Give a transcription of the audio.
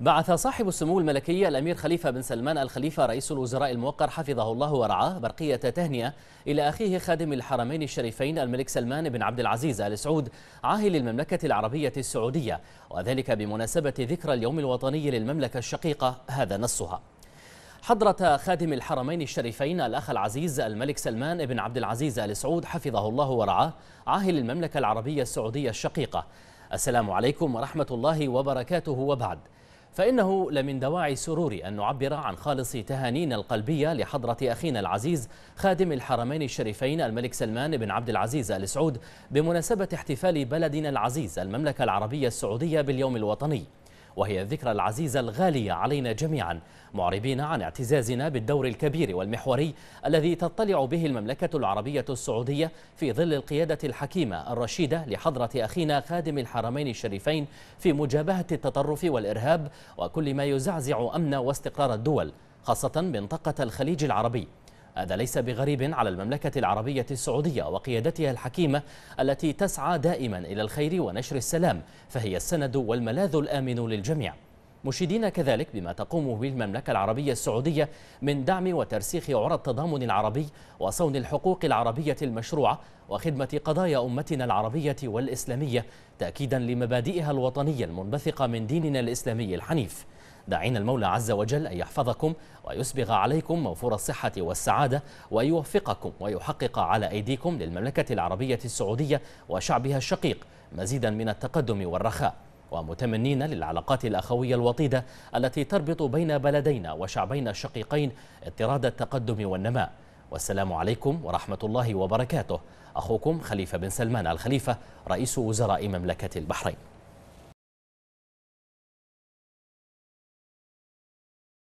بعث صاحب السمو الملكي الأمير خليفة بن سلمان الخليفة رئيس الوزراء الموقر حفظه الله ورعاه برقية تهنئة إلى أخيه خادم الحرمين الشريفين الملك سلمان بن عبد العزيز آل سعود عاهل المملكة العربية السعودية وذلك بمناسبة ذكرى اليوم الوطني للمملكة الشقيقة هذا نصها حضرة خادم الحرمين الشريفين الأخ العزيز الملك سلمان بن عبد العزيز آل سعود حفظه الله ورعاه عاهل المملكة العربية السعودية الشقيقة السلام عليكم ورحمة الله وبركاته وبعد فإنه لمن دواعي سروري أن نعبر عن خالص تهانينا القلبية لحضرة أخينا العزيز خادم الحرمين الشريفين الملك سلمان بن عبد العزيز آل سعود بمناسبة احتفال بلدنا العزيز المملكة العربية السعودية باليوم الوطني وهي الذكرى العزيزة الغالية علينا جميعا معربين عن اعتزازنا بالدور الكبير والمحوري الذي تطلع به المملكة العربية السعودية في ظل القيادة الحكيمة الرشيدة لحضرة أخينا خادم الحرمين الشريفين في مجابهة التطرف والإرهاب وكل ما يزعزع أمن واستقرار الدول خاصة منطقة الخليج العربي هذا ليس بغريب على المملكة العربية السعودية وقيادتها الحكيمة التي تسعى دائما إلى الخير ونشر السلام فهي السند والملاذ الآمن للجميع مشيدين كذلك بما تقوم به المملكة العربية السعودية من دعم وترسيخ عرى التضامن العربي وصون الحقوق العربية المشروعة وخدمة قضايا أمتنا العربية والإسلامية تأكيدا لمبادئها الوطنية المنبثقة من ديننا الإسلامي الحنيف داعين المولى عز وجل أن يحفظكم ويسبغ عليكم موفور الصحة والسعادة ويوفقكم ويحقق على أيديكم للمملكة العربية السعودية وشعبها الشقيق مزيدا من التقدم والرخاء ومتمنين للعلاقات الأخوية الوطيدة التي تربط بين بلدينا وشعبينا الشقيقين اضطراد التقدم والنماء والسلام عليكم ورحمة الله وبركاته أخوكم خليفة بن سلمان الخليفة رئيس وزراء مملكة البحرين